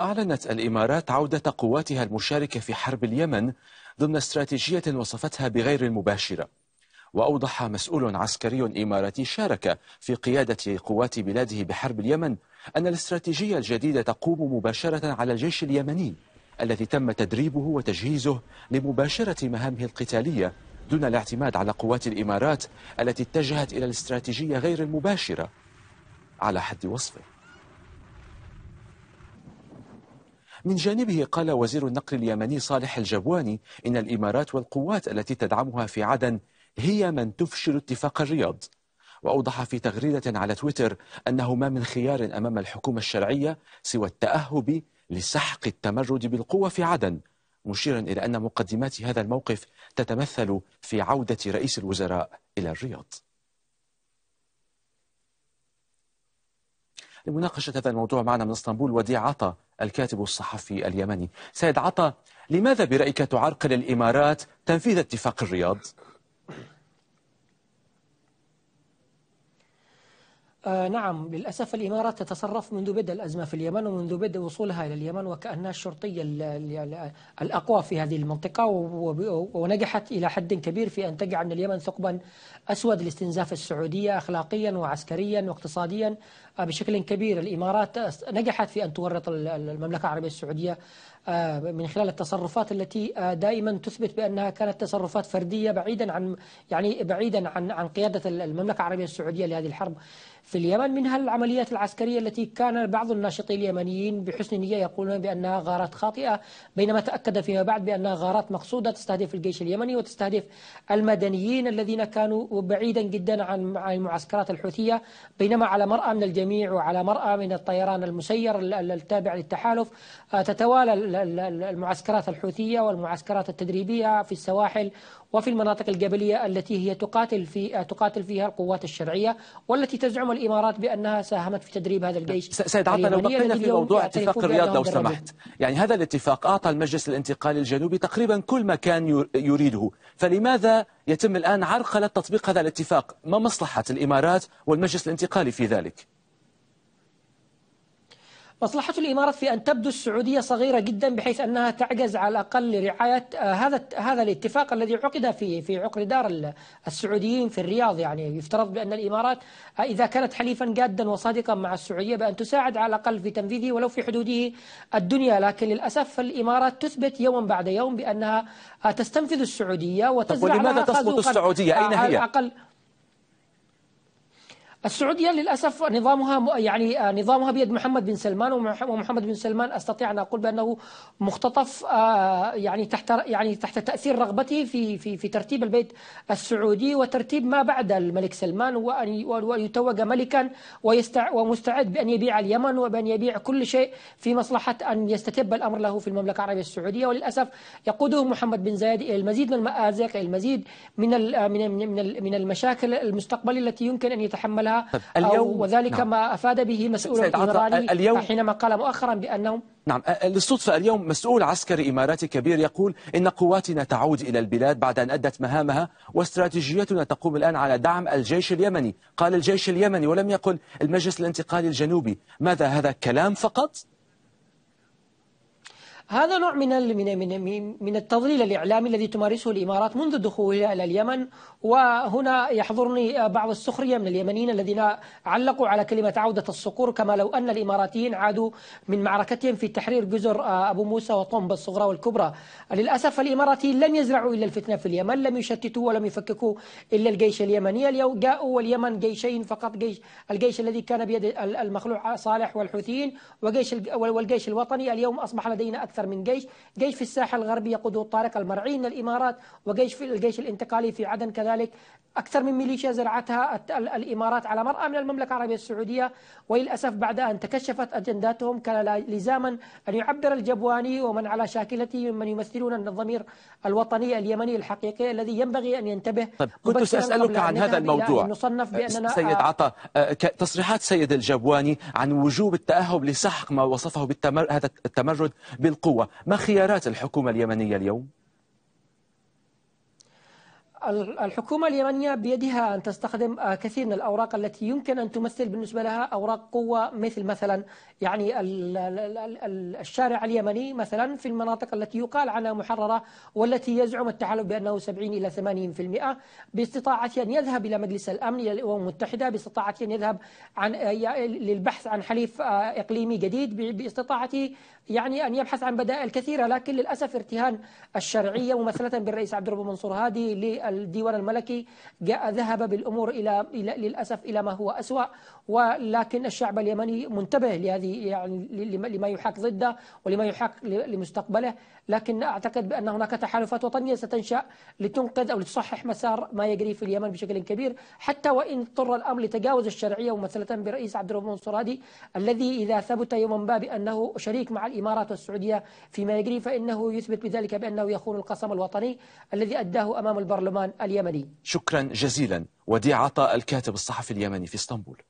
أعلنت الإمارات عودة قواتها المشاركة في حرب اليمن ضمن استراتيجية وصفتها بغير المباشرة وأوضح مسؤول عسكري إماراتي شارك في قيادة قوات بلاده بحرب اليمن أن الاستراتيجية الجديدة تقوم مباشرة على الجيش اليمني الذي تم تدريبه وتجهيزه لمباشرة مهامه القتالية دون الاعتماد على قوات الإمارات التي اتجهت إلى الاستراتيجية غير المباشرة على حد وصفه من جانبه قال وزير النقل اليمني صالح الجبواني إن الإمارات والقوات التي تدعمها في عدن هي من تفشل اتفاق الرياض وأوضح في تغريدة على تويتر أنه ما من خيار أمام الحكومة الشرعية سوى التأهب لسحق التمرد بالقوة في عدن مشيرا إلى أن مقدمات هذا الموقف تتمثل في عودة رئيس الوزراء إلى الرياض لمناقشة هذا الموضوع معنا من اسطنبول وديع عطا الكاتب والصحفي اليمني سيد عطا لماذا برأيك تعرقل الإمارات تنفيذ اتفاق الرياض؟ آه نعم للأسف الإمارات تتصرف منذ بدء الأزمة في اليمن ومنذ بدء وصولها إلى اليمن وكأنها الشرطية الأقوى في هذه المنطقة ونجحت إلى حد كبير في أن تجعل من اليمن ثقبا أسود لاستنزاف السعودية أخلاقيا وعسكريا واقتصاديا بشكل كبير الإمارات نجحت في أن تورط المملكة العربية السعودية آه، من خلال التصرفات التي آه، دائما تثبت بأنها كانت تصرفات فردية بعيدا عن يعني بعيدا عن عن قيادة المملكة العربية السعودية لهذه الحرب في اليمن منها العمليات العسكرية التي كان بعض الناشطين اليمنيين بحسن نية يقولون بأنها غارات خاطئة بينما تأكد فيما بعد بأنها غارات مقصودة تستهدف الجيش اليمني وتستهدف المدنيين الذين كانوا بعيدا جدا عن المعسكرات الحوثية بينما على مرأى من الجميع الجميع وعلى مرأى من الطيران المسير التابع للتحالف آه، تتوالى المعسكرات الحوثية والمعسكرات التدريبية في السواحل وفي المناطق الجبلية التي هي تقاتل في آه، تقاتل فيها القوات الشرعية والتي تزعم الإمارات بأنها ساهمت في تدريب هذا الجيش نعم. سيد عطا طيب، لو بقينا في موضوع اتفاق الرياض لو سمحت يعني هذا الاتفاق أعطى المجلس الانتقالي الجنوبي تقريبا كل ما كان يريده فلماذا يتم الآن عرقلة تطبيق هذا الاتفاق ما مصلحة الإمارات والمجلس الانتقالي في ذلك مصلحة الإمارات في أن تبدو السعودية صغيرة جدا بحيث أنها تعجز على الأقل لرعاية آه، هذا هذا الاتفاق الذي عقد في في عقر دار السعوديين في الرياض يعني يفترض بأن الإمارات آه، إذا كانت حليفا جادا وصادقا مع السعودية بأن تساعد على الأقل في تنفيذه ولو في حدوده الدنيا لكن للأسف الإمارات تثبت يوما بعد يوم بأنها آه، تستنفذ السعودية وتزرع لماذا تسقط السعودية أين هي؟ على الأقل السعودية للأسف نظامها يعني آه، نظامها بيد محمد بن سلمان ومحمد بن سلمان أستطيع أن أقول بأنه مختطف آه، يعني تحت يعني تحت تأثير رغبته في في في ترتيب البيت السعودي وترتيب ما بعد الملك سلمان وأن يتوج ملكا ويستع ومستعد بأن يبيع اليمن وبأن يبيع كل شيء في مصلحة أن يستتب الأمر له في المملكة العربية السعودية وللأسف يقوده محمد بن زايد إلى المزيد من المآزق إلى المزيد من آه، من من المشاكل المستقبلية التي يمكن أن يتحملها الأولى اليوم وذلك نعم. ما أفاد به مسؤول إيراني اليوم حينما قال مؤخرا بأنهم نعم للصدفة اليوم مسؤول عسكري إماراتي كبير يقول إن قواتنا تعود إلى البلاد بعد أن أدت مهامها واستراتيجيتنا تقوم الآن على دعم الجيش اليمني قال الجيش اليمني ولم يقل المجلس الانتقالي الجنوبي ماذا هذا كلام فقط؟ هذا نوع من من من التضليل الإعلامي الذي تمارسه الإمارات منذ دخولها إلى اليمن وهنا يحضرني بعض السخرية من اليمنيين الذين علقوا على كلمة عودة الصقور كما لو أن الإماراتيين عادوا من معركتهم في تحرير جزر آه، أبو موسى وطنب الصغرى والكبرى للأسف الإماراتيين لم يزرعوا إلا الفتنة في اليمن لم يشتتوا ولم يفككوا إلا الجيش اليمني اليوم جاءوا واليمن جيشين فقط جيش الجيش الذي كان بيد المخلوع صالح والحوثيين وجيش والجيش الوطني اليوم أصبح لدينا أكثر أكثر من جيش جيش في الساحل الغربي يقوده طارق المرعي من الإمارات وجيش في الجيش الانتقالي في عدن كذلك أكثر من ميليشيا زرعتها الإمارات على مرأى من المملكة العربية السعودية وللأسف بعد أن تكشفت أجنداتهم كان لزاما أن يعبر الجبواني ومن على شاكلته ممن يمثلون الضمير الوطني اليمني الحقيقي الذي ينبغي أن ينتبه طيب كنت سأسألك عن هذا الموضوع نصنف أه، بأننا سيد آه، عطا أه، تصريحات سيد الجبواني عن وجوب التأهب لسحق ما وصفه بالتمر... هذا التمرد بالقوة القوة ما خيارات الحكومة اليمنية اليوم؟ الحكومة اليمنية بيدها أن تستخدم آه، كثير من الأوراق التي يمكن أن تمثل بالنسبة لها أوراق قوة مثل مثلا يعني الشارع اليمني مثلا في المناطق التي يقال عنها محررة والتي يزعم التحالف بأنه 70 إلى 80% باستطاعته أن يذهب إلى مجلس الأمن إلى الأمم المتحدة باستطاعته أن يذهب عن آه، للبحث عن حليف آه، إقليمي جديد باستطاعته يعني أن يبحث عن بدائل كثيرة لكن للأسف ارتهان الشرعية ممثلة بالرئيس عبد الرب منصور هادي الديوان الملكي جاء ذهب بالأمور إلى, إلى للأسف إلى ما هو أسوأ ولكن الشعب اليمني منتبه لهذه يعني لما يحاك ضده ولما يحاك لمستقبله لكن أعتقد بأن هناك تحالفات وطنية ستنشأ لتنقذ أو لتصحح مسار ما يجري في اليمن بشكل كبير حتى وإن اضطر الأمر لتجاوز الشرعية ومثلة برئيس عبد الرحمن الصرادي الذي إذا ثبت يوما ما بأنه شريك مع الإمارات والسعودية فيما يجري فإنه يثبت بذلك بأنه يخون القسم الوطني الذي أداه أمام البرلمان اليمني شكرا جزيلا وديع عطاء الكاتب الصحفي اليمني في اسطنبول